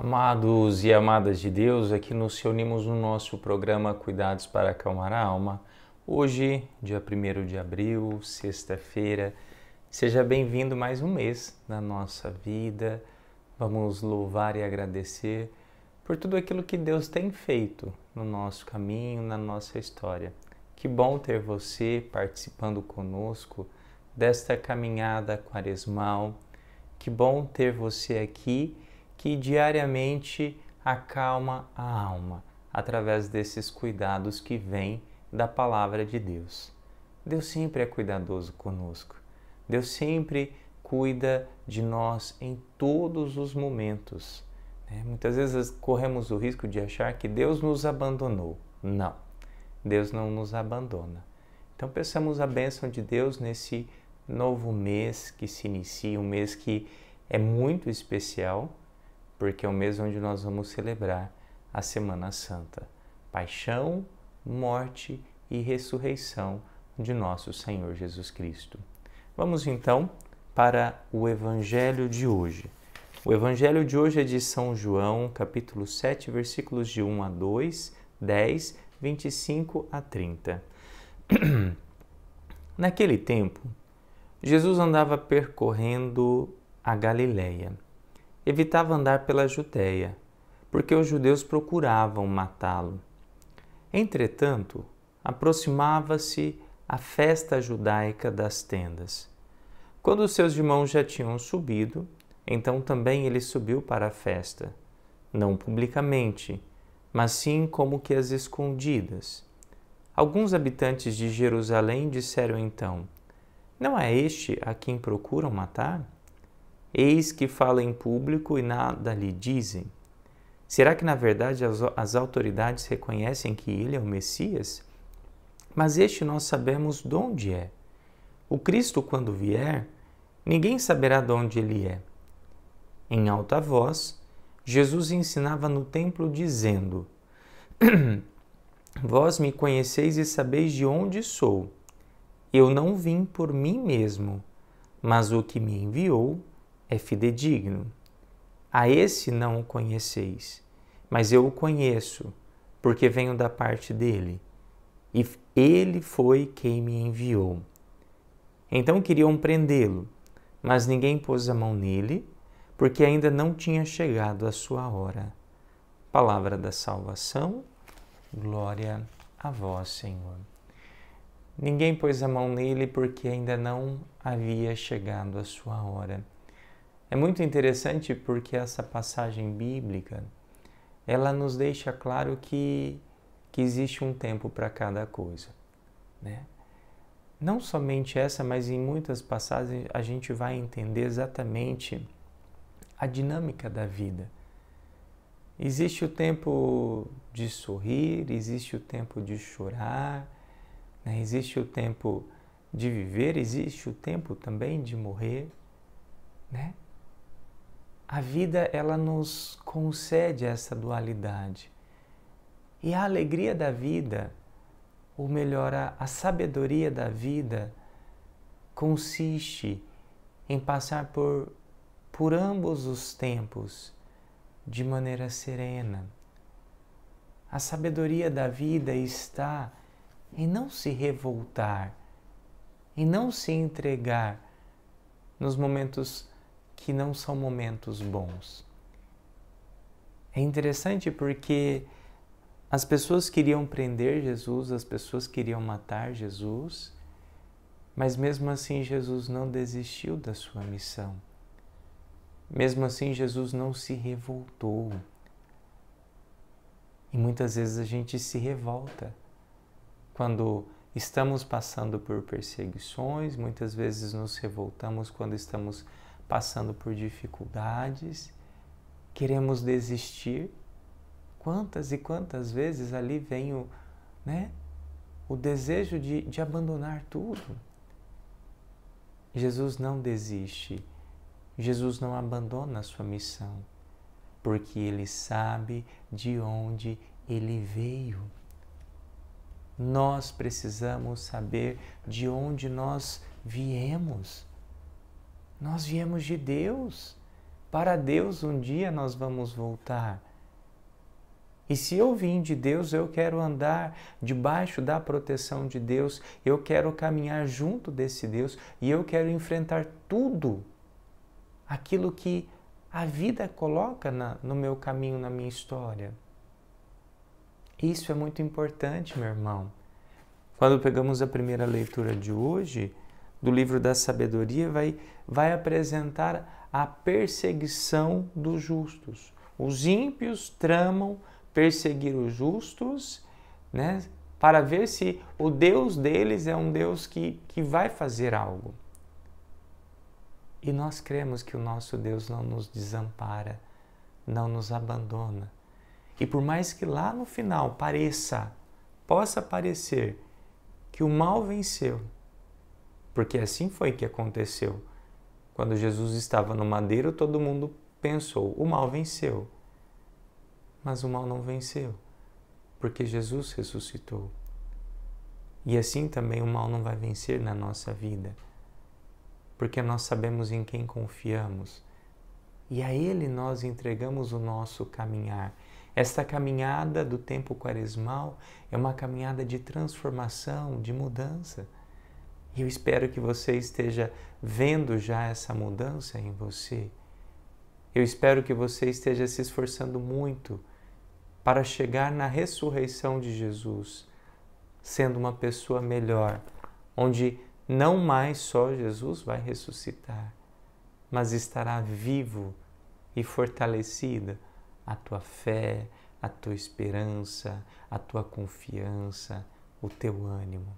Amados e amadas de Deus, aqui nos reunimos no nosso programa Cuidados para Acalmar a Alma. Hoje, dia 1 de abril, sexta-feira, seja bem-vindo mais um mês na nossa vida. Vamos louvar e agradecer por tudo aquilo que Deus tem feito no nosso caminho, na nossa história. Que bom ter você participando conosco desta caminhada quaresmal. Que bom ter você aqui que diariamente acalma a alma através desses cuidados que vêm da palavra de Deus. Deus sempre é cuidadoso conosco. Deus sempre cuida de nós em todos os momentos. Né? Muitas vezes corremos o risco de achar que Deus nos abandonou. Não, Deus não nos abandona. Então peçamos a bênção de Deus nesse novo mês que se inicia, um mês que é muito especial, porque é o mês onde nós vamos celebrar a Semana Santa, paixão, morte e ressurreição de nosso Senhor Jesus Cristo. Vamos então para o Evangelho de hoje. O Evangelho de hoje é de São João, capítulo 7, versículos de 1 a 2, 10, 25 a 30. Naquele tempo, Jesus andava percorrendo a Galileia evitava andar pela Judéia, porque os judeus procuravam matá-lo. Entretanto, aproximava-se a festa judaica das tendas. Quando os seus irmãos já tinham subido, então também ele subiu para a festa, não publicamente, mas sim como que as escondidas. Alguns habitantes de Jerusalém disseram então: Não é este a quem procuram matar? Eis que fala em público e nada lhe dizem. Será que na verdade as, as autoridades reconhecem que ele é o Messias? Mas este nós sabemos de onde é. O Cristo, quando vier, ninguém saberá de onde ele é. Em alta voz, Jesus ensinava no templo, dizendo: Vós me conheceis e sabeis de onde sou. Eu não vim por mim mesmo, mas o que me enviou é fidedigno. A esse não o conheceis, mas eu o conheço, porque venho da parte dele, e ele foi quem me enviou. Então queriam prendê-lo, mas ninguém pôs a mão nele, porque ainda não tinha chegado a sua hora. Palavra da salvação, glória a vós, Senhor. Ninguém pôs a mão nele porque ainda não havia chegado a sua hora. É muito interessante porque essa passagem bíblica, ela nos deixa claro que, que existe um tempo para cada coisa, né? Não somente essa, mas em muitas passagens a gente vai entender exatamente a dinâmica da vida. Existe o tempo de sorrir, existe o tempo de chorar, né? existe o tempo de viver, existe o tempo também de morrer, né? a vida ela nos concede essa dualidade. E a alegria da vida, ou melhor, a, a sabedoria da vida, consiste em passar por, por ambos os tempos de maneira serena. A sabedoria da vida está em não se revoltar, em não se entregar nos momentos que não são momentos bons. É interessante porque as pessoas queriam prender Jesus, as pessoas queriam matar Jesus, mas mesmo assim Jesus não desistiu da sua missão. Mesmo assim Jesus não se revoltou. E muitas vezes a gente se revolta quando estamos passando por perseguições, muitas vezes nos revoltamos quando estamos passando por dificuldades, queremos desistir. Quantas e quantas vezes ali vem o, né, o desejo de, de abandonar tudo. Jesus não desiste, Jesus não abandona a sua missão, porque ele sabe de onde ele veio. Nós precisamos saber de onde nós viemos nós viemos de Deus. Para Deus um dia nós vamos voltar. E se eu vim de Deus, eu quero andar debaixo da proteção de Deus, eu quero caminhar junto desse Deus e eu quero enfrentar tudo aquilo que a vida coloca na, no meu caminho, na minha história. Isso é muito importante, meu irmão. Quando pegamos a primeira leitura de hoje, do livro da sabedoria vai, vai apresentar a perseguição dos justos. Os ímpios tramam perseguir os justos, né? Para ver se o Deus deles é um Deus que, que vai fazer algo. E nós cremos que o nosso Deus não nos desampara, não nos abandona. E por mais que lá no final pareça, possa parecer que o mal venceu, porque assim foi que aconteceu. Quando Jesus estava no madeiro, todo mundo pensou: o mal venceu. Mas o mal não venceu, porque Jesus ressuscitou. E assim também o mal não vai vencer na nossa vida, porque nós sabemos em quem confiamos e a Ele nós entregamos o nosso caminhar. Esta caminhada do tempo quaresmal é uma caminhada de transformação, de mudança. E eu espero que você esteja vendo já essa mudança em você. Eu espero que você esteja se esforçando muito para chegar na ressurreição de Jesus, sendo uma pessoa melhor, onde não mais só Jesus vai ressuscitar, mas estará vivo e fortalecida a tua fé, a tua esperança, a tua confiança, o teu ânimo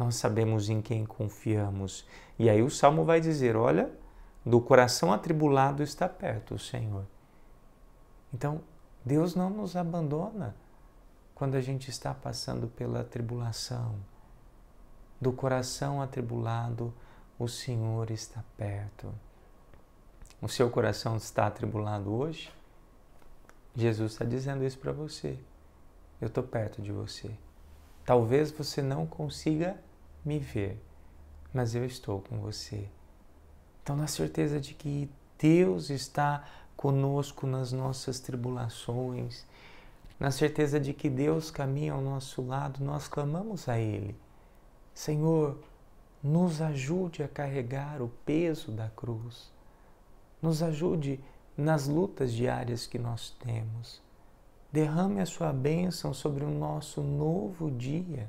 nós sabemos em quem confiamos. E aí o salmo vai dizer: Olha, do coração atribulado está perto o Senhor. Então, Deus não nos abandona quando a gente está passando pela tribulação. Do coração atribulado, o Senhor está perto. O seu coração está atribulado hoje? Jesus está dizendo isso para você. Eu estou perto de você. Talvez você não consiga me ver, mas eu estou com você. Então, na certeza de que Deus está conosco nas nossas tribulações, na certeza de que Deus caminha ao nosso lado, nós clamamos a Ele: Senhor, nos ajude a carregar o peso da cruz, nos ajude nas lutas diárias que nós temos. Derrame a sua bênção sobre o nosso novo dia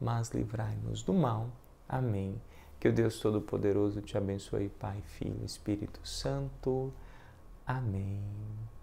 mas livrai-nos do mal. Amém. Que o Deus Todo-Poderoso te abençoe, Pai, Filho, Espírito Santo. Amém.